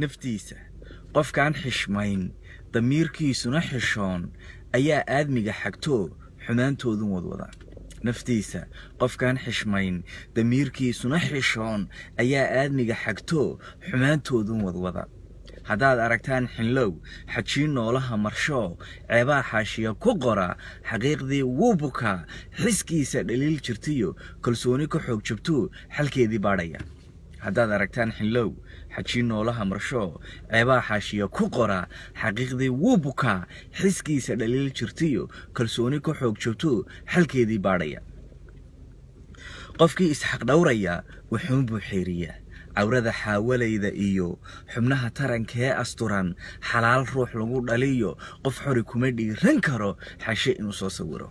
naftiisa qofkaan xishmayn damiirkiisuna xishoon ayaa aadmiga xagtoo xumaantoodun wadwada naftiisa qofkaan xishmayn damiirkiisuna xishoon ayaa aadmiga xagtoo xumaantoodun wadwada haddaad aragtaan xinlow xajiin noolaha marshoo ceebaa xaashiya ku qora xaqiiqdii wuu bukaa xiskiisa dhaliil jirtiyo kalsooni ka xoog jabtuu xalkeedii baadhaya haddaad aragtaan xinlow xajii noolaha marsho ceebaa xaashiya ku qora xaqiiqdii wuu bukaa xiskiisa dhaliil jirtiyo kalsooni ka xoog jabto xalkeedii baadhaya qofkii isxaqdhowraya wuxuun buu xeeriya cawrada xaawalayda iyo xubnaha tarankee asturan xalaal ruux lagu dhaliyo qof xori kuma dhiiran karo xashe inuu soo sawiro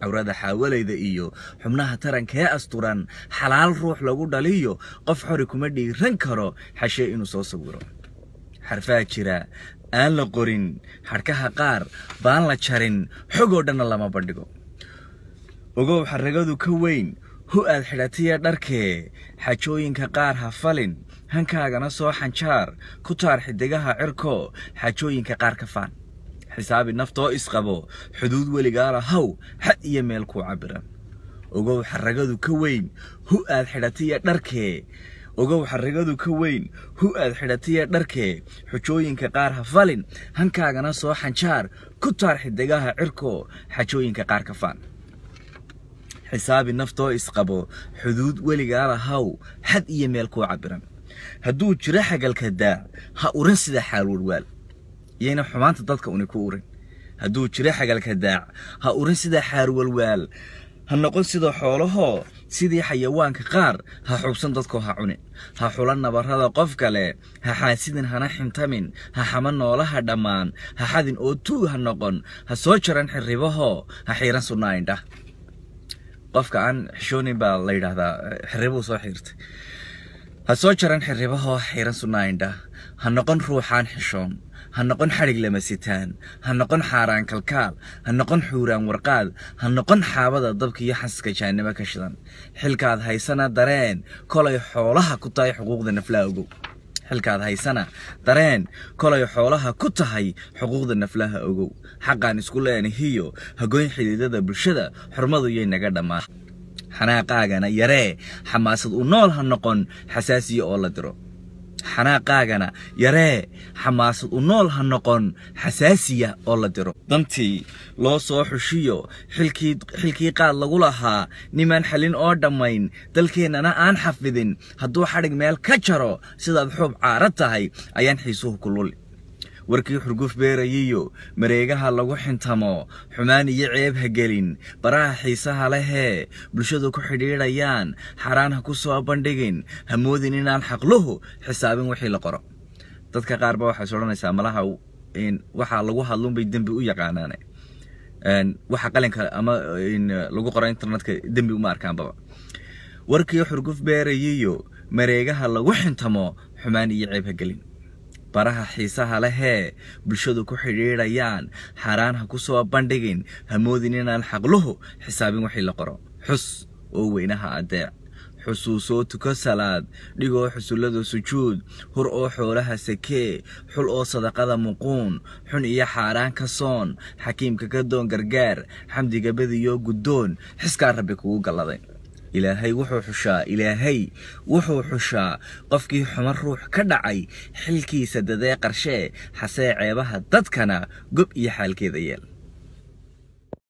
cawrada xaawalayda iyo xubnaha taranka ee asturan xalaal ruux lagu dhaliyo qof xori kuma dhiiran karo xashee inuu soo sawiro xarfaa jira aan la qorin xadhkaha qaar baan la jarin xogoo dhanna lama bandhigo ogow xarragadu ka weyn hu-aad xidhatiya dharkee xajooyinka qaar ha falin hankaagana soo xanjaar ku taar xidigaha cirko xajooyinka qaar ka faan xisaabi naftoo isqabo xuduud weligaala haw xad iyo meel kuu cabiran ogow xaragadu ka weyn hu aad xidhatiya dharkee ogow xarragadu ka weyn hu aad xidhatiya dharkee xujooyinka qaar ha falin hankaagana soo xanjaar ku taar xidigaha cirko xajooyinka qaar ka faan xisaabi naftoo isqabo xuduud weligaala haw xad iyo meel kuu cabiran hadduu jiro xagalka daa ha uran sida xaalwarwaal iyayna xumaanta dadka uni ku urin hadduu jiro xagalka daac ha urin sidaa xaarwalwaal ha noqon sida xoolahoo sidii xayawaanka qaar ha xubsan dadkoo ha cunin ha xula nabarada qof kale ha xaasidin hana xintamin ha xama noolaha dhammaan ha xadin oo tuug ha noqon ha soo jaran xirribahoo ha xiiran sunnaa indha qofka aan xishoonin baa la yidhaahdaa eh, xirribuu soo xiirtay ha soo jaran xirribahoo xiran sunnaayndha ha noqon ruuxaan xishoon ha noqon xadhig lama sitaan ha noqon xaaraan kalkaal ha noqon xuuraan warqaad ha noqon xaabada dabkiiyo iyo xasaska jaanimo ka shidan xilkaad haysana dareen kolay xoolaha ku tahay xuquuqda naflaha ogow xilkaad haysana dareen kolay xoolaha ku tahay xuquuqda naflaha ogow xaqaan isku leenahiyo hagoyn xidiidada bulshada xurmadu yay naga dhammaa xanaaqaagana yaree xamaasad u nool ha noqon xasaasiya oo la diro xanaaqaagana yaree xamaasad u nool ha noqon xasaasiya oo la diro dantii loo soo xushiyo xilkii xilkii qaad lagu lahaa nimaan xalin oo dhammayn dalkeennana aan xafidin hadduu xadhig meel ka jaro sidaad xuub caara tahay ayaan xiisuhu kululi warkii xurguf beerayiyo mareegaha lagu xintamo xumaan iyo ceeb ha gelin baraha xiisaha lehee bulshadu ku xidhiidhayaan xaraan ha ku soo bandhigin ha moodin inaan xaqluhu xisaabin wixii la qoro dadka qaarba ba waxaa is odhanaysaa waxaa lagu hadlunbay dembi u yaqaanaan waxa qalinka ama lagu qoro internetka dembi uma arkaanbaba warkii xurguf beerayiyo mareegaha lagu xintamo xumaan iyo ceeb ha gelin baraha xiisaha lehee bulshadu ku xidhiidhayaan xaaraan ha ku soo bandhigin hamoodin inaan xaqluhu xisaabin wixii la qoro xus oo weynaha adeec xusuusoo tuko salaad dhigoo xusullada sujuud hur oo xoolaha sakee xul oo sadaqada muquun xun iyo xaaraan ka soon xakiimka ka doon gargaar xamdiga badiyoo guddoon xiskaa rabbi kugu galladay ilaahay wuxuu xushaa ilaahay wuxuu xushaa qofkii xumo ruux ka dhacay xilkiisa dadee qarshee xasee ceebaha dadkana gob iyo xaalkeeda yeel